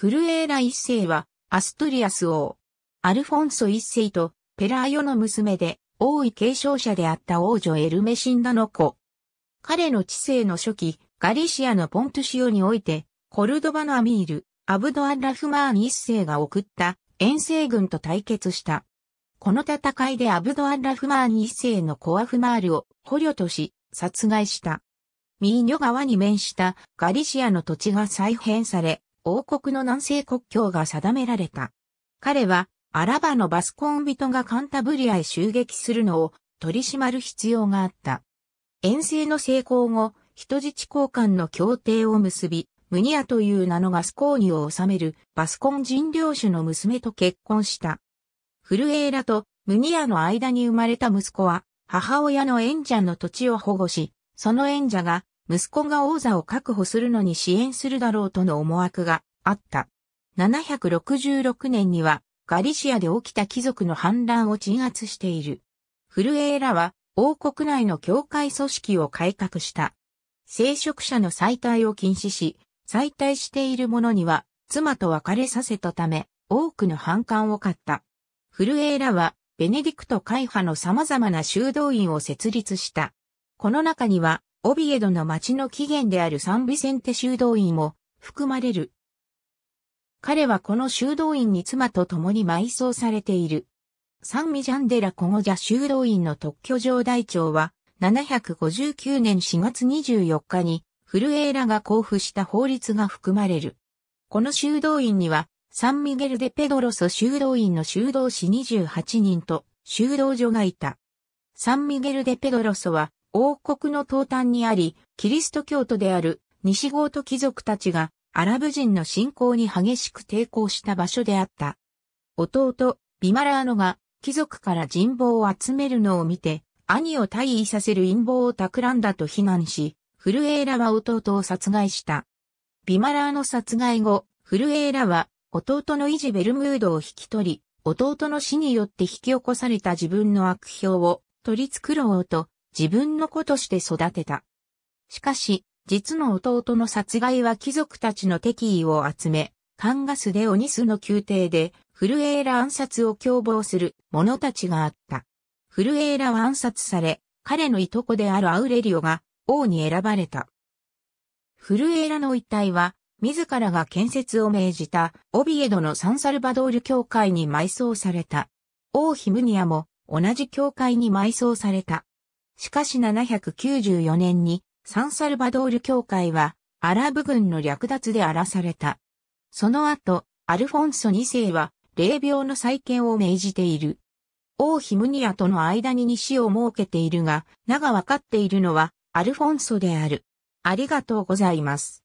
フルエーラ一世は、アストリアス王。アルフォンソ一世と、ペラーヨの娘で、王位継承者であった王女エルメシンダの子。彼の知性の初期、ガリシアのポントゥシオにおいて、コルドバのアミール、アブドアン・ラフマーン一世が送った遠征軍と対決した。この戦いでアブドアン・ラフマーン一世のコアフマールを捕虜とし、殺害した。ミーニョ川に面したガリシアの土地が再編され、王国の南西国境が定められた。彼は、アラバのバスコン人がカンタブリアへ襲撃するのを取り締まる必要があった。遠征の成功後、人質交換の協定を結び、ムニアという名のガスコーニを治めるバスコン人領主の娘と結婚した。フルエーラとムニアの間に生まれた息子は、母親の縁者の土地を保護し、その縁者が息子が王座を確保するのに支援するだろうとの思惑があった。766年にはガリシアで起きた貴族の反乱を鎮圧している。古江らは王国内の教会組織を改革した。聖職者の再退を禁止し、再退している者には妻と別れさせたため、多くの反感を買った。古江らはベネディクト会派の様々な修道院を設立した。この中には、オビエドの町の起源であるサンビセンテ修道院も含まれる。彼はこの修道院に妻と共に埋葬されている。サンミジャンデラ・コゴジャ修道院の特許上大長は、759年4月24日に、フルエーラが交付した法律が含まれる。この修道院には、サンミゲル・デ・ペドロソ修道院の修道士28人と修道女がいた。サンミゲル・デ・ペドロソは王国の東端にあり、キリスト教徒である西ゴート貴族たちがアラブ人の信仰に激しく抵抗した場所であった。弟、ビマラーノが貴族から人望を集めるのを見て、兄を退位させる陰謀を企んだと非難し、フルエーラは弟を殺害した。ビマラーの殺害後、フルエーラは弟のイジベルムードを引き取り、弟の死によって引き起こされた自分の悪評を取り繕おうと、自分の子として育てた。しかし、実の弟の殺害は貴族たちの敵意を集め、カンガスでオニスの宮廷で、フルエーラ暗殺を共謀する者たちがあった。フルエーラは暗殺され、彼のいとこであるアウレリオが王に選ばれた。フルエーラの遺体は、自らが建設を命じたオビエドのサンサルバドール教会に埋葬された。王ヒムニアも同じ教会に埋葬された。しかし794年にサンサルバドール教会はアラブ軍の略奪で荒らされた。その後、アルフォンソ2世は霊廟の再建を命じている。王ヒムニアとの間に西を設けているが、名がわかっているのはアルフォンソである。ありがとうございます。